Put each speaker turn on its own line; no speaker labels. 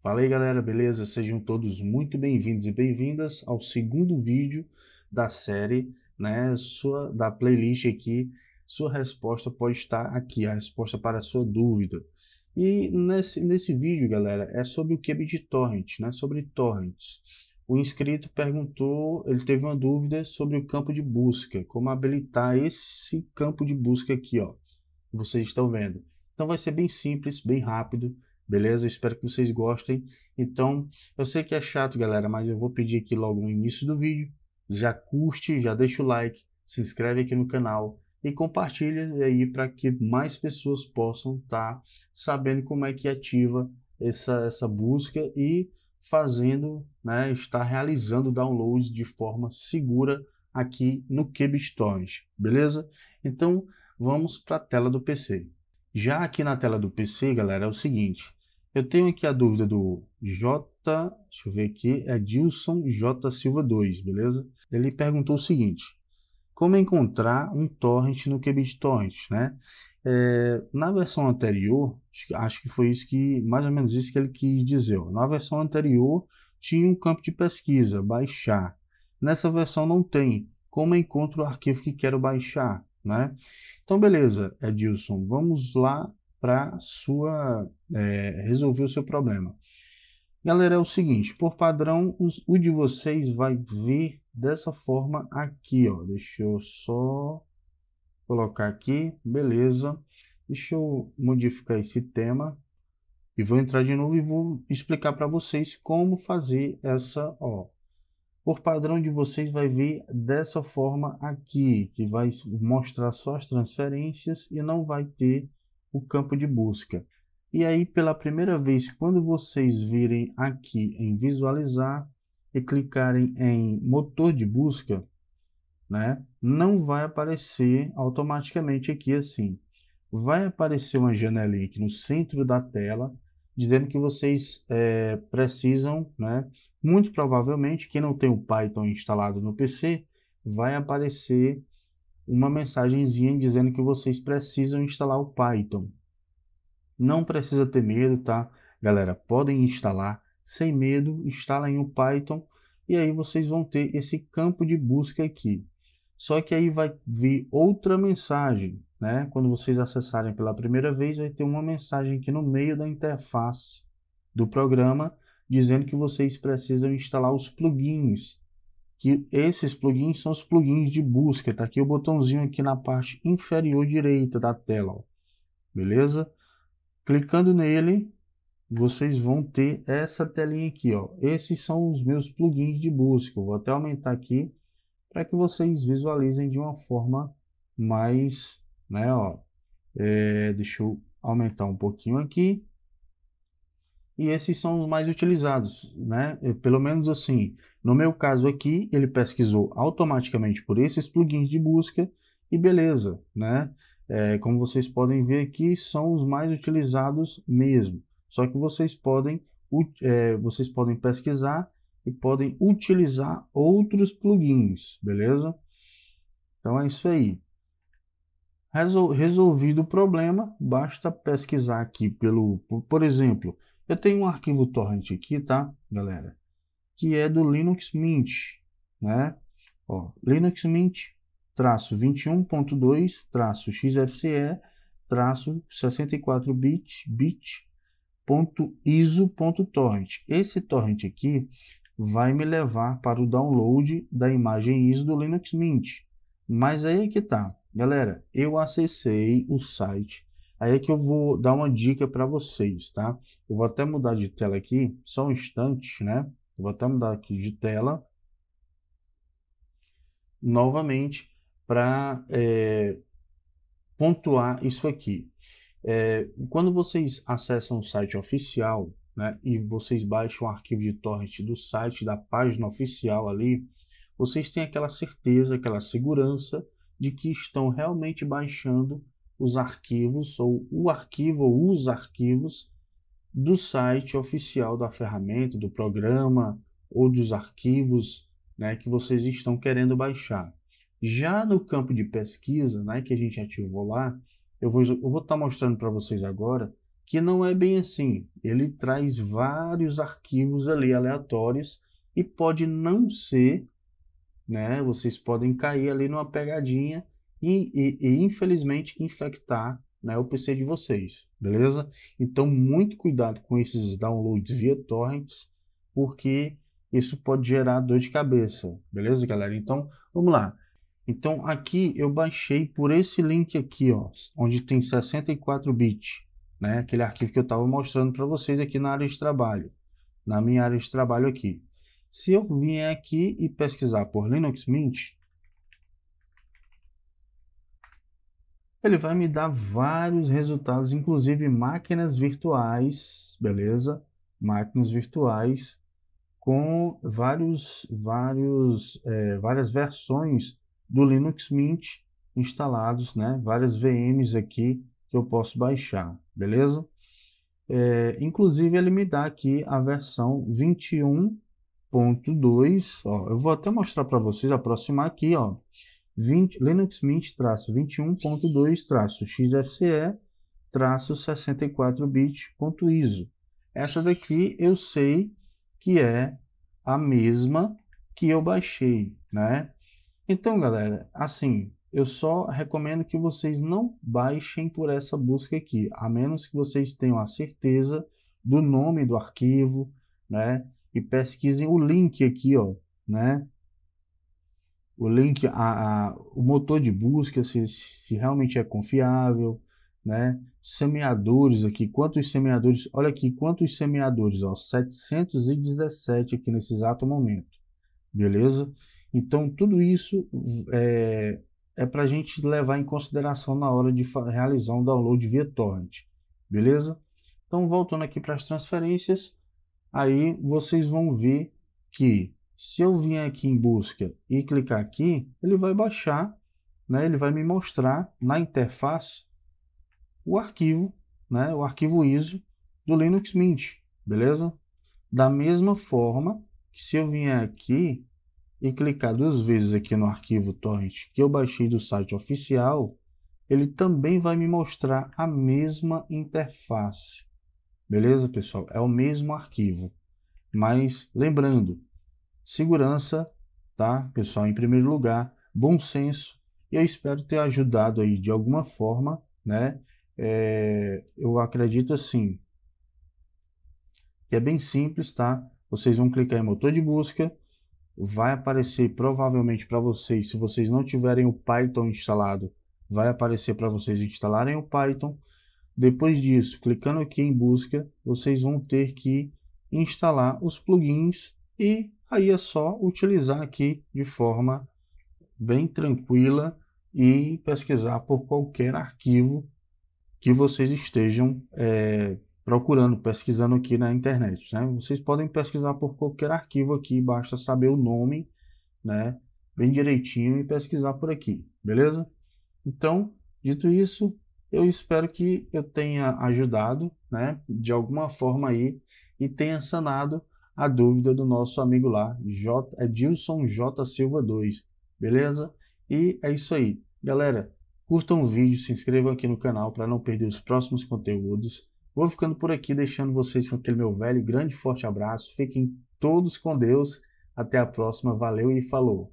Fala aí galera, beleza? Sejam todos muito bem-vindos e bem-vindas ao segundo vídeo da série, né, sua, da playlist aqui. Sua resposta pode estar aqui, a resposta para a sua dúvida. E nesse, nesse vídeo, galera, é sobre o que de torrent, né, sobre torrents. O inscrito perguntou, ele teve uma dúvida sobre o campo de busca, como habilitar esse campo de busca aqui, ó, que vocês estão vendo. Então vai ser bem simples, bem rápido, Beleza? Espero que vocês gostem. Então, eu sei que é chato, galera, mas eu vou pedir aqui logo no início do vídeo. Já curte, já deixa o like, se inscreve aqui no canal e compartilha aí para que mais pessoas possam estar tá sabendo como é que ativa essa, essa busca e fazendo, né, estar realizando downloads de forma segura aqui no Cube beleza? Então, vamos para a tela do PC. Já aqui na tela do PC, galera, é o seguinte, eu tenho aqui a dúvida do J, deixa eu ver aqui, é Dilson J Silva 2, beleza? Ele perguntou o seguinte, como encontrar um torrent no KBitTorrent, né? É, na versão anterior, acho que foi isso que, mais ou menos isso que ele quis dizer. Na versão anterior, tinha um campo de pesquisa, baixar. Nessa versão não tem. Como encontro o arquivo que quero baixar, né? Então, beleza, Edilson, é vamos lá para sua é, resolver o seu problema. Galera, é o seguinte, por padrão, os, o de vocês vai vir dessa forma aqui, ó. Deixa eu só colocar aqui, beleza. Deixa eu modificar esse tema e vou entrar de novo e vou explicar para vocês como fazer essa, ó. Por padrão de vocês vai vir dessa forma aqui, que vai mostrar só as transferências e não vai ter o campo de busca. E aí, pela primeira vez, quando vocês virem aqui em visualizar e clicarem em motor de busca, né, não vai aparecer automaticamente aqui assim. Vai aparecer uma janelinha aqui no centro da tela, dizendo que vocês é, precisam, né, muito provavelmente, quem não tem o Python instalado no PC, vai aparecer uma mensagenzinha dizendo que vocês precisam instalar o Python. Não precisa ter medo, tá? Galera, podem instalar sem medo, instalem o Python e aí vocês vão ter esse campo de busca aqui. Só que aí vai vir outra mensagem, né? Quando vocês acessarem pela primeira vez, vai ter uma mensagem aqui no meio da interface do programa dizendo que vocês precisam instalar os plugins que esses plugins são os plugins de busca. Tá aqui o botãozinho aqui na parte inferior direita da tela, ó. beleza? Clicando nele, vocês vão ter essa telinha aqui, ó. Esses são os meus plugins de busca. Eu vou até aumentar aqui para que vocês visualizem de uma forma mais, né, ó. É, deixa eu aumentar um pouquinho aqui e esses são os mais utilizados, né? Eu, pelo menos assim, no meu caso aqui, ele pesquisou automaticamente por esses plugins de busca e beleza, né? É, como vocês podem ver aqui, são os mais utilizados mesmo. Só que vocês podem, é, vocês podem pesquisar e podem utilizar outros plugins, beleza? Então é isso aí. Resol resolvido o problema, basta pesquisar aqui pelo, por, por exemplo, eu tenho um arquivo torrent aqui, tá, galera? Que é do Linux Mint, né? Ó, Linux Mint traço 21.2 traço XFCE traço 64 bit bit ponto ISO ponto torrent. Esse torrent aqui vai me levar para o download da imagem ISO do Linux Mint. Mas aí é que tá. Galera, eu acessei o site Aí é que eu vou dar uma dica para vocês, tá? Eu vou até mudar de tela aqui, só um instante, né? Eu vou até mudar aqui de tela. Novamente, para é, pontuar isso aqui. É, quando vocês acessam o site oficial, né? E vocês baixam o arquivo de torrent do site, da página oficial ali, vocês têm aquela certeza, aquela segurança de que estão realmente baixando os arquivos, ou o arquivo, ou os arquivos do site oficial da ferramenta, do programa ou dos arquivos né, que vocês estão querendo baixar. Já no campo de pesquisa, né, que a gente ativou lá, eu vou estar tá mostrando para vocês agora que não é bem assim. Ele traz vários arquivos ali aleatórios e pode não ser, né? Vocês podem cair ali numa pegadinha e, e, e infelizmente infectar né, o PC de vocês, beleza? Então, muito cuidado com esses downloads via torrents, porque isso pode gerar dor de cabeça, beleza, galera? Então, vamos lá. Então, aqui eu baixei por esse link aqui, ó, onde tem 64 bits, né? Aquele arquivo que eu estava mostrando para vocês aqui na área de trabalho, na minha área de trabalho aqui. Se eu vier aqui e pesquisar por Linux Mint, ele vai me dar vários resultados, inclusive máquinas virtuais, beleza? Máquinas virtuais com vários, vários, é, várias versões do Linux Mint instalados, né? Várias VMs aqui que eu posso baixar, beleza? É, inclusive ele me dá aqui a versão 21.2, ó, eu vou até mostrar para vocês, aproximar aqui, ó. Linux Mint-21.2-XFCE-64bit.iso. Essa daqui eu sei que é a mesma que eu baixei, né? Então, galera, assim, eu só recomendo que vocês não baixem por essa busca aqui, a menos que vocês tenham a certeza do nome do arquivo, né? E pesquisem o link aqui, ó, né? o link, a, a, o motor de busca, se, se realmente é confiável, né? Semeadores aqui, quantos semeadores, olha aqui, quantos semeadores, ó, 717 aqui nesse exato momento, beleza? Então, tudo isso é, é para a gente levar em consideração na hora de realizar um download via torrent, beleza? Então, voltando aqui para as transferências, aí vocês vão ver que se eu vier aqui em busca e clicar aqui, ele vai baixar, né? ele vai me mostrar na interface o arquivo, né? o arquivo ISO do Linux Mint, beleza? Da mesma forma que se eu vier aqui e clicar duas vezes aqui no arquivo torrent que eu baixei do site oficial, ele também vai me mostrar a mesma interface. Beleza, pessoal? É o mesmo arquivo. Mas lembrando, segurança, tá, pessoal? Em primeiro lugar, bom senso. E eu espero ter ajudado aí de alguma forma, né? É, eu acredito assim, que é bem simples, tá? Vocês vão clicar em motor de busca, vai aparecer provavelmente para vocês, se vocês não tiverem o Python instalado, vai aparecer para vocês instalarem o Python. Depois disso, clicando aqui em busca, vocês vão ter que instalar os plugins e aí é só utilizar aqui de forma bem tranquila e pesquisar por qualquer arquivo que vocês estejam é, procurando, pesquisando aqui na internet. Né? Vocês podem pesquisar por qualquer arquivo aqui, basta saber o nome, né? bem direitinho e pesquisar por aqui, beleza? Então, dito isso, eu espero que eu tenha ajudado, né? de alguma forma aí, e tenha sanado a dúvida do nosso amigo lá, J, é Dilson J Silva 2, beleza? E é isso aí. Galera, curtam o vídeo, se inscrevam aqui no canal para não perder os próximos conteúdos. Vou ficando por aqui, deixando vocês com aquele meu velho grande forte abraço. Fiquem todos com Deus. Até a próxima, valeu e falou!